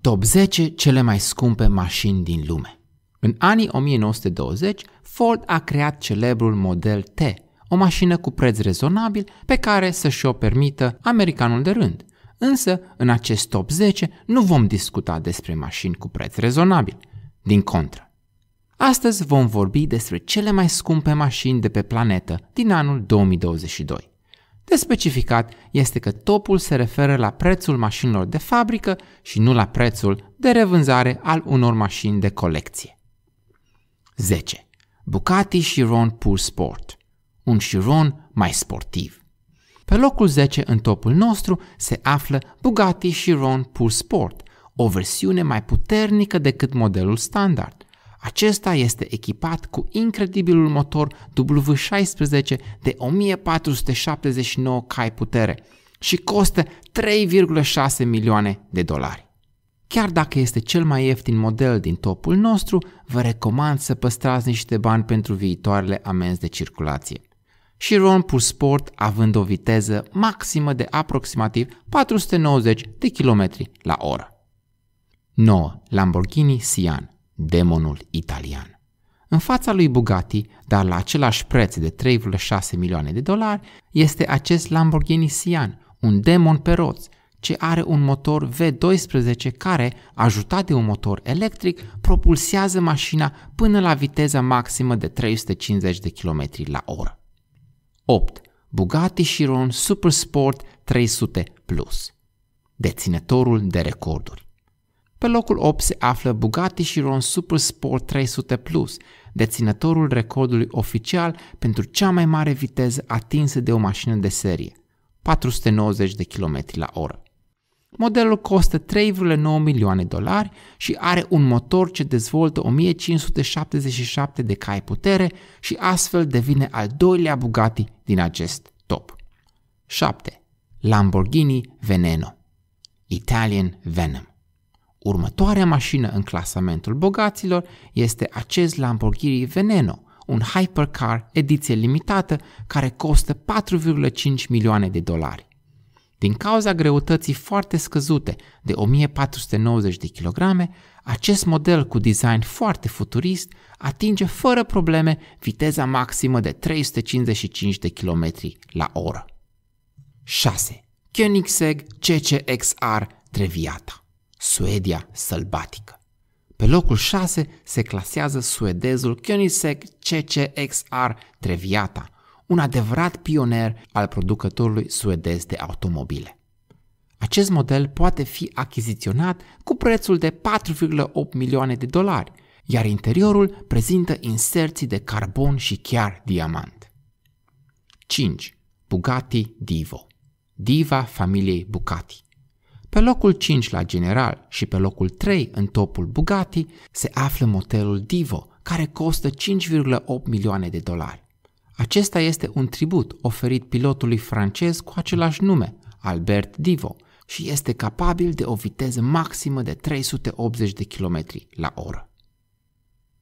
Top 10 cele mai scumpe mașini din lume În anii 1920, Ford a creat celebrul model T, o mașină cu preț rezonabil pe care să și-o permită americanul de rând. Însă, în acest top 10 nu vom discuta despre mașini cu preț rezonabil. Din contră. Astăzi vom vorbi despre cele mai scumpe mașini de pe planetă din anul 2022. De specificat este că topul se referă la prețul mașinilor de fabrică și nu la prețul de revânzare al unor mașini de colecție. 10. Bucati Chiron Pur Sport Un Chiron mai sportiv. Pe locul 10 în topul nostru se află Bugatti Chiron Pur Sport, o versiune mai puternică decât modelul standard, acesta este echipat cu incredibilul motor W16 de 1479 cai putere și costă 3,6 milioane de dolari. Chiar dacă este cel mai ieftin model din topul nostru, vă recomand să păstrați niște bani pentru viitoarele amenzi de circulație. Și Pur Sport având o viteză maximă de aproximativ 490 de km la oră. 9. Lamborghini Sian demonul italian. În fața lui Bugatti, dar la același preț de 3,6 milioane de dolari, este acest Lamborghini Sian, un demon pe roți, ce are un motor V12 care, ajutat de un motor electric, propulsează mașina până la viteza maximă de 350 de km la oră. 8. Bugatti Chiron Supersport 300 Plus Deținătorul de recorduri pe locul 8 se află Bugatti Chiron Super Sport 300 Plus, deținătorul recordului oficial pentru cea mai mare viteză atinsă de o mașină de serie, 490 de km la oră. Modelul costă 3,9 milioane de dolari și are un motor ce dezvoltă 1577 de cai putere și astfel devine al doilea Bugatti din acest top. 7. Lamborghini Veneno Italian Venom Următoarea mașină în clasamentul bogaților este acest Lamborghini Veneno, un hypercar ediție limitată care costă 4,5 milioane de dolari. Din cauza greutății foarte scăzute de 1490 de kg, acest model cu design foarte futurist atinge fără probleme viteza maximă de 355 de km la oră. 6. Koenigsegg CCXR Treviata Suedia sălbatică. Pe locul 6 se clasează suedezul Koenigsegg CCXR Treviata, un adevărat pionier al producătorului suedez de automobile. Acest model poate fi achiziționat cu prețul de 4,8 milioane de dolari, iar interiorul prezintă inserții de carbon și chiar diamant. 5. Bugatti Divo Diva familiei Bucati pe locul 5 la General și pe locul 3 în topul Bugatti se află motelul Divo, care costă 5,8 milioane de dolari. Acesta este un tribut oferit pilotului francez cu același nume, Albert Divo, și este capabil de o viteză maximă de 380 de km la oră.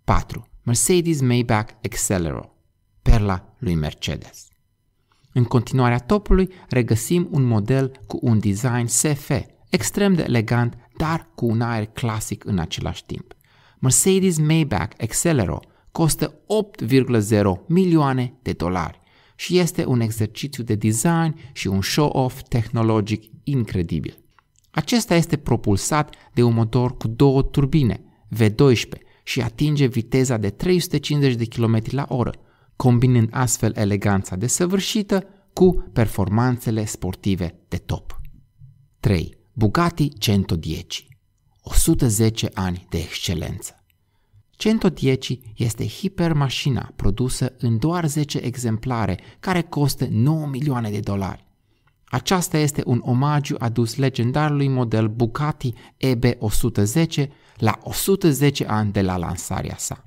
4. Mercedes Maybach Accelero, perla lui Mercedes. În continuarea topului regăsim un model cu un design SF extrem de elegant, dar cu un aer clasic în același timp. Mercedes Maybach Accelero costă 8,0 milioane de dolari și este un exercițiu de design și un show-off tehnologic incredibil. Acesta este propulsat de un motor cu două turbine, V12, și atinge viteza de 350 de km la oră, combinând astfel eleganța desăvârșită cu performanțele sportive de top. 3. Bugatti 110. 110 ani de excelență. 110 este hipermașina produsă în doar 10 exemplare, care costă 9 milioane de dolari. Aceasta este un omagiu adus legendarului model Bugatti EB110 la 110 ani de la lansarea sa.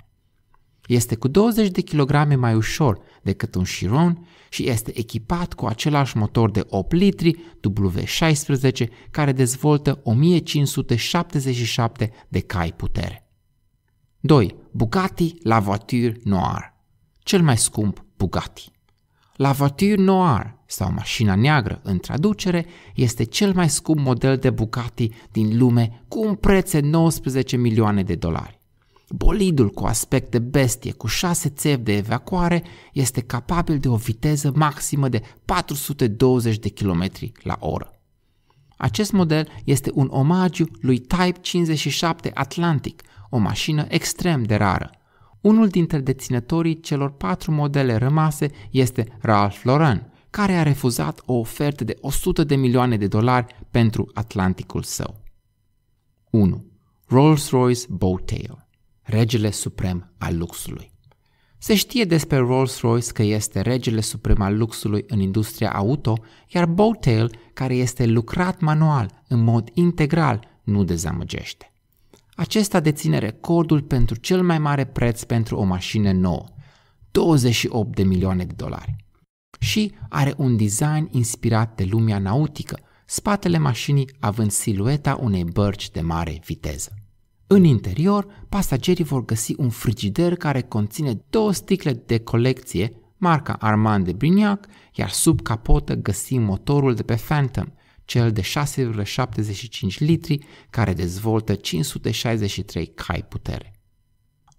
Este cu 20 de kilograme mai ușor decât un Chiron și este echipat cu același motor de 8 litri W16 care dezvoltă 1577 de cai putere. 2. Bugatti La Voiture Noire Cel mai scump Bugatti La Voiture Noire sau mașina neagră în traducere este cel mai scump model de Bugatti din lume cu un preț de 19 milioane de dolari. Bolidul cu aspect de bestie, cu șase țevi de evacuare, este capabil de o viteză maximă de 420 de km la oră. Acest model este un omagiu lui Type 57 Atlantic, o mașină extrem de rară. Unul dintre deținătorii celor patru modele rămase este Ralph Lauren, care a refuzat o ofertă de 100 de milioane de dolari pentru Atlanticul său. 1. Rolls-Royce Bowtail regele suprem al luxului. Se știe despre Rolls-Royce că este regele suprem al luxului în industria auto, iar Bowtail, care este lucrat manual, în mod integral, nu dezamăgește. Acesta deține recordul pentru cel mai mare preț pentru o mașină nouă, 28 de milioane de dolari. Și are un design inspirat de lumea nautică, spatele mașinii având silueta unei bărci de mare viteză. În interior, pasagerii vor găsi un frigider care conține două sticle de colecție, marca Armand de Brignac, iar sub capotă găsim motorul de pe Phantom, cel de 6,75 litri care dezvoltă 563 cai putere.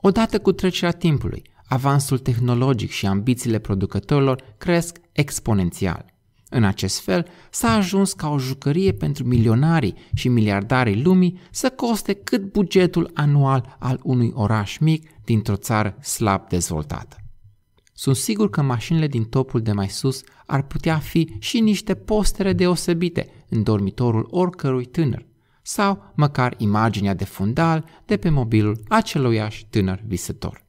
Odată cu trecerea timpului, avansul tehnologic și ambițiile producătorilor cresc exponențial. În acest fel, s-a ajuns ca o jucărie pentru milionarii și miliardarii lumii să coste cât bugetul anual al unui oraș mic dintr-o țară slab dezvoltată. Sunt sigur că mașinile din topul de mai sus ar putea fi și niște postere deosebite în dormitorul oricărui tânăr, sau măcar imaginea de fundal de pe mobilul aceluiași tânăr visător.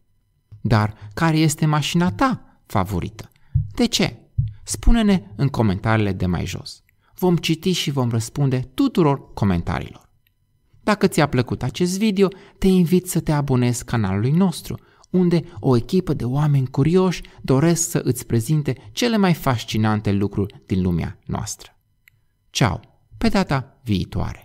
Dar care este mașina ta favorită? De ce? Spune-ne în comentariile de mai jos. Vom citi și vom răspunde tuturor comentariilor. Dacă ți-a plăcut acest video, te invit să te abonezi canalului nostru, unde o echipă de oameni curioși doresc să îți prezinte cele mai fascinante lucruri din lumea noastră. Ceau! Pe data viitoare!